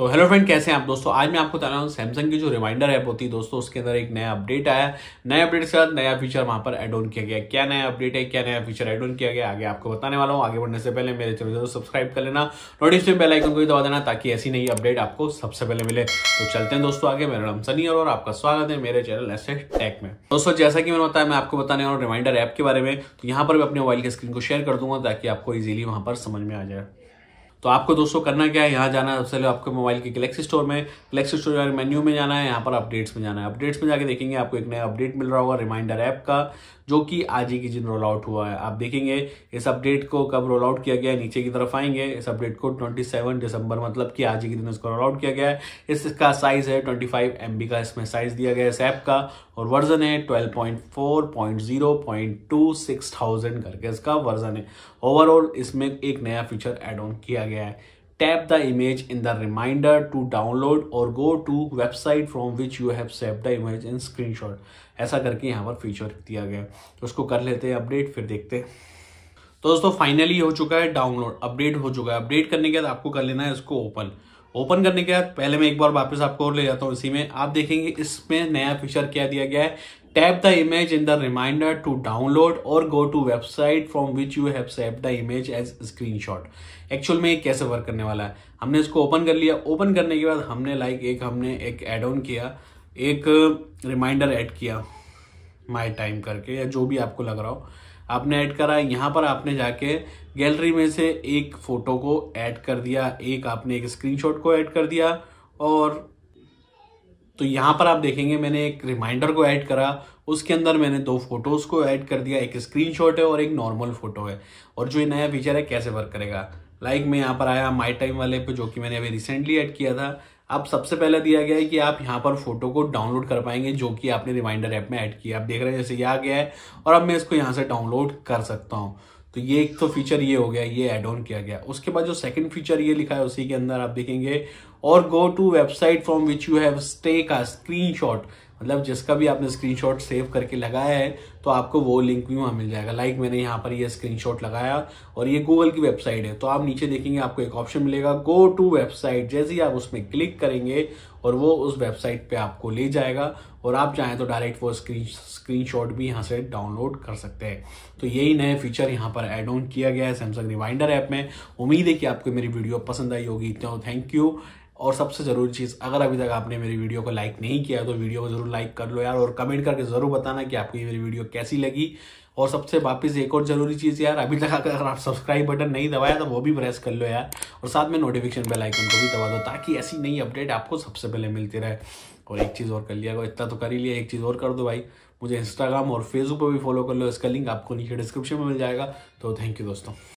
तो hello friend कैसे हैं आप दोस्तों आज मैं आपको बता रहा हूँ सैमसंग की जो रिमाइंडर ऐप होती है दोस्तों उसके अंदर एक नया अपडेट आया नए अपडेट के साथ नया फीचर वहां पर एड ऑन किया गया क्या नया अपडेट है क्या नया फीचर एड ऑन किया गया आगे आपको बताने वाला हूँ आगे बढ़ने से पहले मेरे चैनल को सब्सक्राइब कर लेना नोटिफिकेशन बेल आइकन को भी दबा देना ताकि ऐसी नई अपडेट आपको सबसे पहले मिले तो चलते हैं दोस्तों आगे मेरा नाम सनी और आपका स्वागत है मेरे चैनल एस टेक में दोस्तों जैसा कि मैंने बताया मैं आपको बताने वाला हूँ रिमाइंडर ऐप के बारे में तो यहाँ पर मैं अपने मोबाइल के स्क्रीन को शेयर कर दूंगा ताकि आपको ईजिली वहां पर समझ में आ जाए तो आपको दोस्तों करना क्या है यहाँ जाना है सबसे पहले आपके मोबाइल के गलेक्सी स्टोर में गलेक्सी स्टोर वाले मेन्यू में जाना है यहाँ पर अपडेट्स में जाना है अपडेट्स में जाके देखेंगे आपको एक नया अपडेट मिल रहा होगा रिमाइंडर ऐप का जो कि आज ही के दिन रोल आउट हुआ है आप देखेंगे इस अपडेट को कब रोल आउट किया गया है नीचे की तरफ आएंगे इस अपडेट को ट्वेंटी दिसंबर मतलब कि आज ही के दिन इसको रोल आउट किया गया है इसका साइज है ट्वेंटी फाइव का इसमें साइज दिया गया है इस ऐप का और वर्जन है ट्वेल्व करके इसका वर्जन है ओवरऑल इसमें एक नया फीचर एड ऑन किया गया गया है tap the image in the reminder to download और go to website from which you have save the image in screenshot ऐसा करके यहाँ पर फीचर दिया गया है उसको कर लेते हैं अपडेट फिर देखते तो दोस्तों फाइनली हो चुका है डाउनलोड अपडेट हो चुका है अपडेट करने के बाद आपको कर लेना है इसको ओपन ओपन करने के बाद पहले मैं एक बार वापस आपको और ले जाता हूँ इसी में आप देखेंगे इसमें नया फीचर क्या दिया गया है Tap the image in the reminder to download or go to website from which you have saved the image as screenshot. Actual में ये कैसे वर्क करने वाला है हमने इसको ओपन कर लिया ओपन करने के बाद हमने लाइक like एक हमने एक एड ऑन किया एक रिमाइंडर ऐड किया माई टाइम करके या जो भी आपको लग रहा हो आपने ऐड करा यहाँ पर आपने जाके गैलरी में से एक फ़ोटो को ऐड कर दिया एक आपने एक स्क्रीनशॉट को ऐड कर दिया और तो यहाँ पर आप देखेंगे मैंने एक रिमाइंडर को ऐड करा उसके अंदर मैंने दो फोटोज़ को ऐड कर दिया एक स्क्रीनशॉट है और एक नॉर्मल फोटो है और जो ये नया फीचर है कैसे वर्क करेगा लाइक like मैं यहाँ पर आया माई टाइम वाले पे जो कि मैंने अभी रिसेंटली ऐड किया था अब सबसे पहले दिया गया है कि आप यहाँ पर फोटो को डाउनलोड कर पाएंगे जो कि आपने रिमाइंडर ऐप में ऐड किया आप देख रहे हैं जैसे ये आ गया है और अब मैं इसको यहाँ से डाउनलोड कर सकता हूँ तो ये एक तो फीचर ये हो गया ये एड ऑन किया गया उसके बाद जो सेकंड फीचर ये लिखा है उसी के अंदर आप देखेंगे और go to website from which you have stay का स्क्रीनशॉट मतलब जिसका भी आपने स्क्रीनशॉट सेव करके लगाया है तो आपको वो लिंक भी वहाँ मिल जाएगा लाइक मैंने यहाँ पर ये स्क्रीन स्क्रीनशॉट लगाया और ये गूगल की वेबसाइट है तो आप नीचे देखेंगे आपको एक ऑप्शन मिलेगा गो टू वेबसाइट जैसे ही आप उसमें क्लिक करेंगे और वो उस वेबसाइट पे आपको ले जाएगा और आप चाहें तो डायरेक्ट वो स्क्रीन स्क्रीनशॉट भी यहाँ से डाउनलोड कर सकते हैं तो यही नए फीचर यहाँ पर एड ऑन किया गया है सैमसंग रिमाइंडर ऐप में उम्मीद है कि आपको मेरी वीडियो पसंद आई होगी तो थैंक यू और सबसे ज़रूरी चीज़ अगर अभी तक आपने मेरी वीडियो को लाइक नहीं किया तो वीडियो को ज़रूर लाइक कर लो यार और कमेंट करके ज़रूर बताना कि आपको ये मेरी वीडियो कैसी लगी और सबसे वापस एक और ज़रूरी चीज़ यार अभी तक अगर आप सब्सक्राइब बटन नहीं दबाया तो वो भी प्रेस कर लो यार और साथ में नोटिफिकेशन बेल आइकन को भी दबा दो ताकि ऐसी नई अपडेट आपको सबसे पहले मिलती रहे और एक चीज़ और कर लिया इतना तो कर ही लिया एक चीज़ और कर दो भाई मुझे इंस्टाग्राम और फेसबुक पर भी फॉलो कर लो इसका लिंक आपको नीचे डिस्क्रिप्शन में मिल जाएगा तो थैंक यू दोस्तों